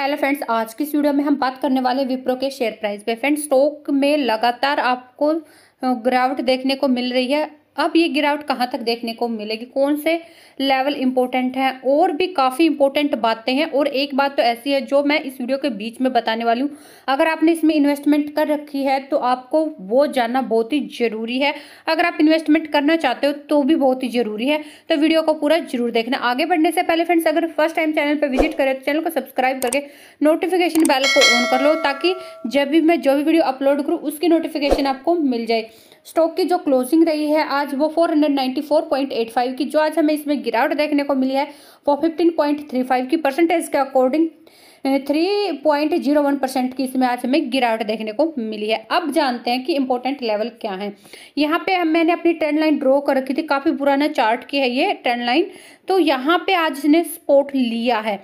hello friends आज की video में हम बात करने वाले विप्रो के शेयर प्राइस पे फ्रेंड्स स्टॉक में लगातार आपको गिरावट देखने को मिल रही है अब ये गिरावट कहाँ तक देखने को मिलेगी कौन से लेवल इंपॉर्टेंट है और भी काफ़ी इंपॉर्टेंट बातें हैं और एक बात तो ऐसी है जो मैं इस वीडियो के बीच में बताने वाली हूँ अगर आपने इसमें इन्वेस्टमेंट कर रखी है तो आपको वो जानना बहुत ही ज़रूरी है अगर आप इन्वेस्टमेंट करना चाहते हो तो भी बहुत ही ज़रूरी है तो वीडियो को पूरा जरूर देखना आगे बढ़ने से पहले फ्रेंड्स अगर फर्स्ट टाइम चैनल पर विजिट करें तो चैनल को सब्सक्राइब करके नोटिफिकेशन बैल को ऑन कर लो ताकि जब भी मैं जो भी वीडियो अपलोड करूँ उसकी नोटिफिकेशन आपको मिल जाए स्टॉक की जो क्लोजिंग रही है आज आज वो 494.85 की जो आज हमें इसमें गिरावट देखने को मिली है वो 15.35 की परसेंटेज के अकॉर्डिंग 3.01 परसेंट की इसमें आज हमें गिरावट देखने को मिली है अब जानते हैं कि इंपॉर्टेंट लेवल क्या है यहाँ पे हम मैंने अपनी ट्रेंड लाइन ड्रॉ कर रखी थी काफ़ी पुराना चार्ट की है ये ट्रेंड लाइन तो यहाँ पे आज इसने स्पोर्ट लिया है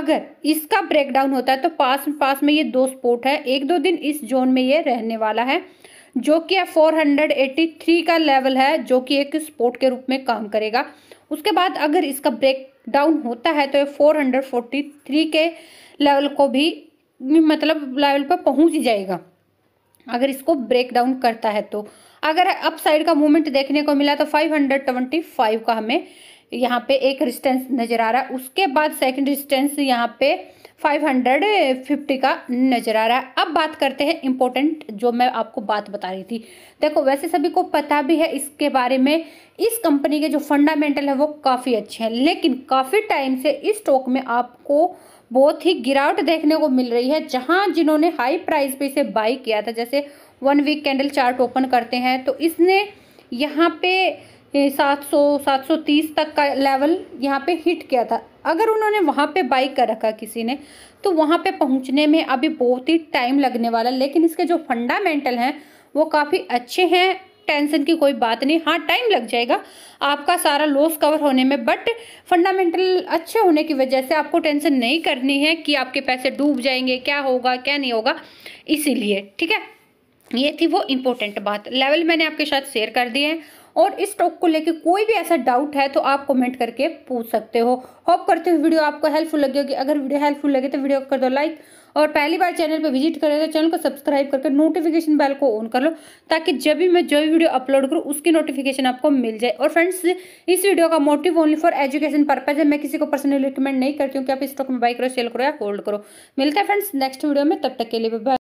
अगर इसका ब्रेकडाउन होता है तो पास पास में ये दो स्पोर्ट है एक दो दिन इस जोन में ये रहने वाला है जो कि फोर हंड्रेड एट्टी थ्री का लेवल है जो कि एक सपोर्ट के रूप में काम करेगा उसके बाद अगर इसका ब्रेक डाउन होता है तो ये फोर हंड्रेड फोर्टी थ्री के लेवल को भी मतलब लेवल पर पहुंच ही जाएगा अगर इसको ब्रेक डाउन करता है तो अगर अपसाइड का मूवमेंट देखने को मिला तो 525 का हमें यहाँ पे एक रिस्टेंस नज़र आ रहा है उसके बाद सेकंड रिस्टेंस यहाँ पे 550 का नज़र आ रहा है अब बात करते हैं इम्पोर्टेंट जो मैं आपको बात बता रही थी देखो वैसे सभी को पता भी है इसके बारे में इस कंपनी के जो फंडामेंटल है वो काफ़ी अच्छे हैं लेकिन काफ़ी टाइम से इस स्टॉक में आपको बहुत ही गिरावट देखने को मिल रही है जहां जिन्होंने हाई प्राइस पे इसे बाई किया था जैसे one week candle chart open करते हैं तो इसने यहाँ पे सात सौ सात सौ तीस तक का लेवल यहाँ पे हिट किया था अगर उन्होंने वहाँ पे बाइक कर रखा किसी ने तो वहाँ पे पहुँचने में अभी बहुत ही टाइम लगने वाला लेकिन इसके जो फंडामेंटल हैं वो काफ़ी अच्छे हैं टेंशन की कोई बात नहीं हाँ टाइम लग जाएगा आपका सारा लॉस कवर होने में बट फंडामेंटल अच्छे होने की वजह से आपको टेंशन नहीं करनी है कि आपके पैसे डूब जाएंगे क्या होगा क्या नहीं होगा इसीलिए ठीक है ये थी वो इम्पोर्टेंट बात लेवल मैंने आपके साथ शेयर कर दिए हैं और इस स्टॉक को लेकर कोई भी ऐसा डाउट है तो आप कमेंट करके पूछ सकते हो होप करते हुए वीडियो आपको हेल्पफुल लगी होगी अगर वीडियो हेल्पफुल लगे तो वीडियो कर दो लाइक और पहली बार चैनल पर विजिट करें तो चैनल को सब्सक्राइब करके नोटिफिकेशन बेल को ऑन कर लो ताकि जब भी मैं जो भी वीडियो अपलोड करूँ उसकी नोटिफिकेशन आपको मिल जाए और फ्रेंड्स इस वीडियो का motive only for education purpose है मैं किसी को पर्सनली रिकमेंड नहीं करती हूँ कि आप इस स्टॉक में बाई करो सेल करो या होल्ड करो मिलता है फ्रेंड्स नेक्स्ट वीडियो में तब तक के लिए बाय